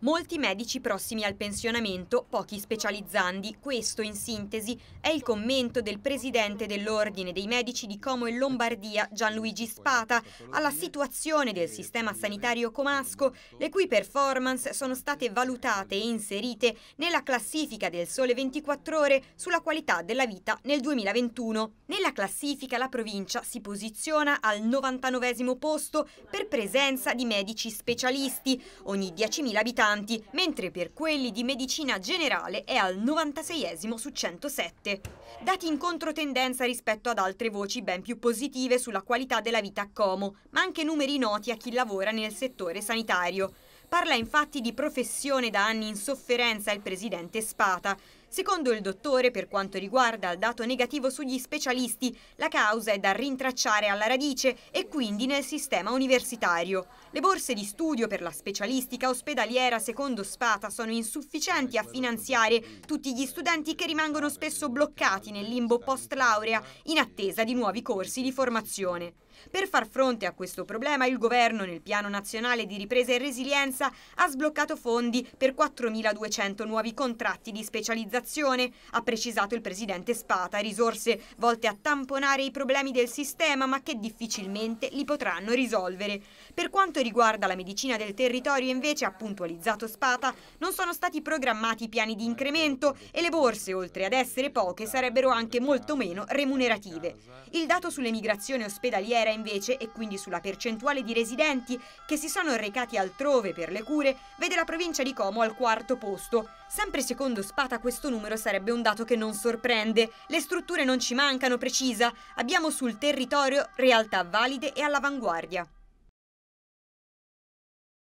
Molti medici prossimi al pensionamento, pochi specializzandi, questo in sintesi è il commento del presidente dell'Ordine dei Medici di Como e Lombardia, Gianluigi Spata, alla situazione del sistema sanitario comasco, le cui performance sono state valutate e inserite nella classifica del Sole 24 Ore sulla qualità della vita nel 2021. Nella classifica la provincia si posiziona al 99 posto per presenza di medici specialisti, ogni 10.000 abitanti avanti, mentre per quelli di medicina generale è al 96 su 107. Dati in controtendenza rispetto ad altre voci ben più positive sulla qualità della vita a Como, ma anche numeri noti a chi lavora nel settore sanitario. Parla infatti di professione da anni in sofferenza il presidente Spata, Secondo il dottore, per quanto riguarda il dato negativo sugli specialisti, la causa è da rintracciare alla radice e quindi nel sistema universitario. Le borse di studio per la specialistica ospedaliera secondo Spata sono insufficienti a finanziare tutti gli studenti che rimangono spesso bloccati nel limbo post laurea in attesa di nuovi corsi di formazione. Per far fronte a questo problema il governo nel Piano Nazionale di Ripresa e Resilienza ha sbloccato fondi per 4.200 nuovi contratti di specializzazione amministrazione, ha precisato il presidente Spata, risorse volte a tamponare i problemi del sistema ma che difficilmente li potranno risolvere. Per quanto riguarda la medicina del territorio invece, ha puntualizzato Spata, non sono stati programmati piani di incremento e le borse, oltre ad essere poche, sarebbero anche molto meno remunerative. Il dato sull'emigrazione ospedaliera invece e quindi sulla percentuale di residenti che si sono recati altrove per le cure vede la provincia di Como al quarto posto. Sempre secondo Spata questo numero sarebbe un dato che non sorprende. Le strutture non ci mancano, precisa. Abbiamo sul territorio realtà valide e all'avanguardia.